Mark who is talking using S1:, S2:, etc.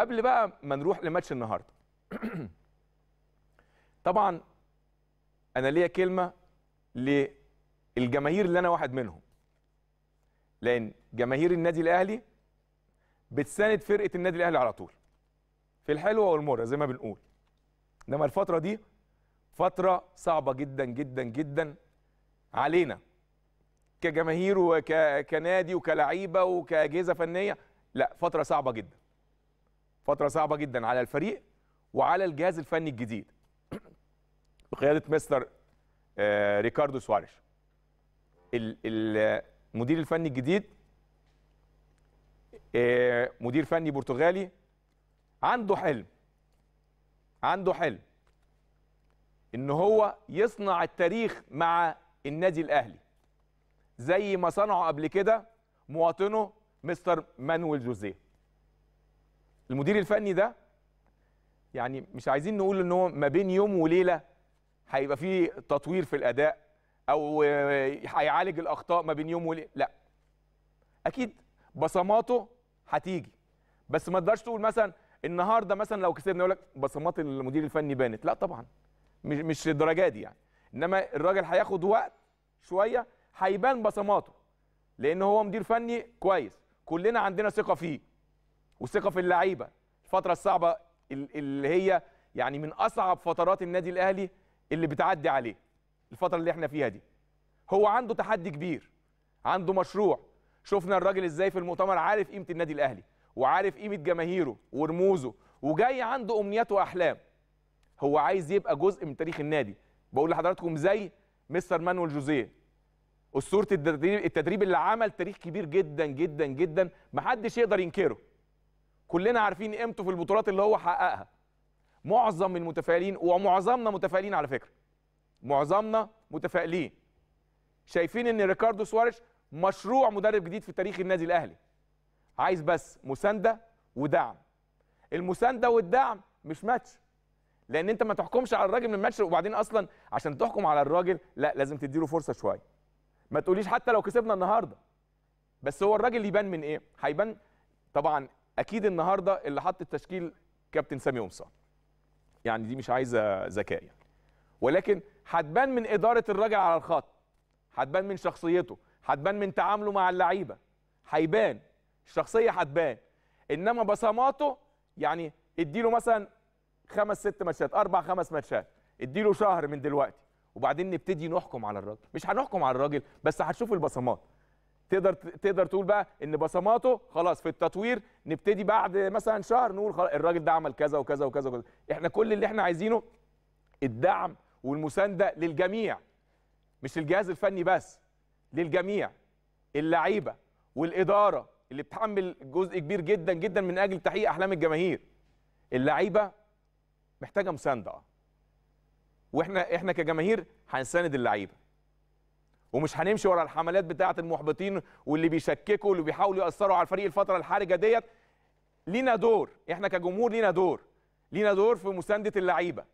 S1: قبل بقى ما نروح لماتش النهارده طبعا انا ليا كلمه للجماهير اللي انا واحد منهم لان جماهير النادي الاهلي بتساند فرقه النادي الاهلي على طول في الحلوه والمره زي ما بنقول انما الفتره دي فتره صعبه جدا جدا جدا علينا كجماهير وكنادي وكلعيبه وكاجهزه فنيه لا فتره صعبه جدا فتره صعبه جدا على الفريق وعلى الجهاز الفني الجديد بقياده مستر آه، ريكاردو سواريش المدير الفني الجديد آه، مدير فني برتغالي عنده حلم عنده حلم ان هو يصنع التاريخ مع النادي الاهلي زي ما صنعه قبل كده مواطنه مستر مانويل جوزيه المدير الفني ده يعني مش عايزين نقول ان هو ما بين يوم وليله هيبقى فيه تطوير في الاداء او هيعالج الاخطاء ما بين يوم وليله لا اكيد بصماته هتيجي بس ما تقدرش تقول مثلا النهارده مثلا لو كسبنا يقول لك بصمات المدير الفني بانت لا طبعا مش مش الدرجه دي يعني انما الراجل هياخد وقت شويه هيبان بصماته لان هو مدير فني كويس كلنا عندنا ثقه فيه وثقه في اللعيبه الفتره الصعبه اللي هي يعني من اصعب فترات النادي الاهلي اللي بتعدي عليه الفتره اللي احنا فيها دي هو عنده تحدي كبير عنده مشروع شفنا الراجل ازاي في المؤتمر عارف قيمه النادي الاهلي وعارف قيمه جماهيره ورموزه وجاي عنده امنيات واحلام هو عايز يبقى جزء من تاريخ النادي بقول لحضراتكم زي مستر مانويل جوزيه اسطوره التدريب التدريب اللي عمل تاريخ كبير جدا جدا جدا محدش يقدر ينكره كلنا عارفين قيمته في البطولات اللي هو حققها معظم المتفائلين ومعظمنا متفائلين على فكره معظمنا متفائلين شايفين ان ريكاردو سواريش مشروع مدرب جديد في تاريخ النادي الاهلي عايز بس مسانده ودعم المسانده والدعم مش ماتش لان انت ما تحكمش على الراجل من الماتش وبعدين اصلا عشان تحكم على الراجل لا لازم تديله فرصه شويه ما تقوليش حتى لو كسبنا النهارده بس هو الراجل يبان من ايه هيبان طبعا اكيد النهارده اللي حط التشكيل كابتن سامي قمصان يعني دي مش عايزه ذكاء يعني ولكن هتبان من اداره الراجل على الخط هتبان من شخصيته هتبان من تعامله مع اللعيبه هيبان الشخصيه هتبان انما بصماته يعني اديله مثلا خمس ست ماتشات اربع خمس ماتشات اديله شهر من دلوقتي وبعدين نبتدي نحكم على الراجل مش هنحكم على الراجل بس هتشوف البصمات تقدر تقدر تقول بقى ان بصماته خلاص في التطوير نبتدي بعد مثلا شهر نقول خلاص الراجل ده عمل كذا وكذا وكذا وكذا احنا كل اللي احنا عايزينه الدعم والمسانده للجميع مش الجهاز الفني بس للجميع اللعيبه والاداره اللي بتحمل جزء كبير جدا جدا من اجل تحقيق احلام الجماهير اللعيبه محتاجه مسانده واحنا احنا كجماهير هنساند اللعيبه ومش هنمشي ورا الحملات بتاعه المحبطين واللي بيشككوا واللي بيحاولوا ياثروا على الفريق الفتره الحرجه ديت لينا دور احنا كجمهور لينا دور لينا دور في مسانده اللعيبه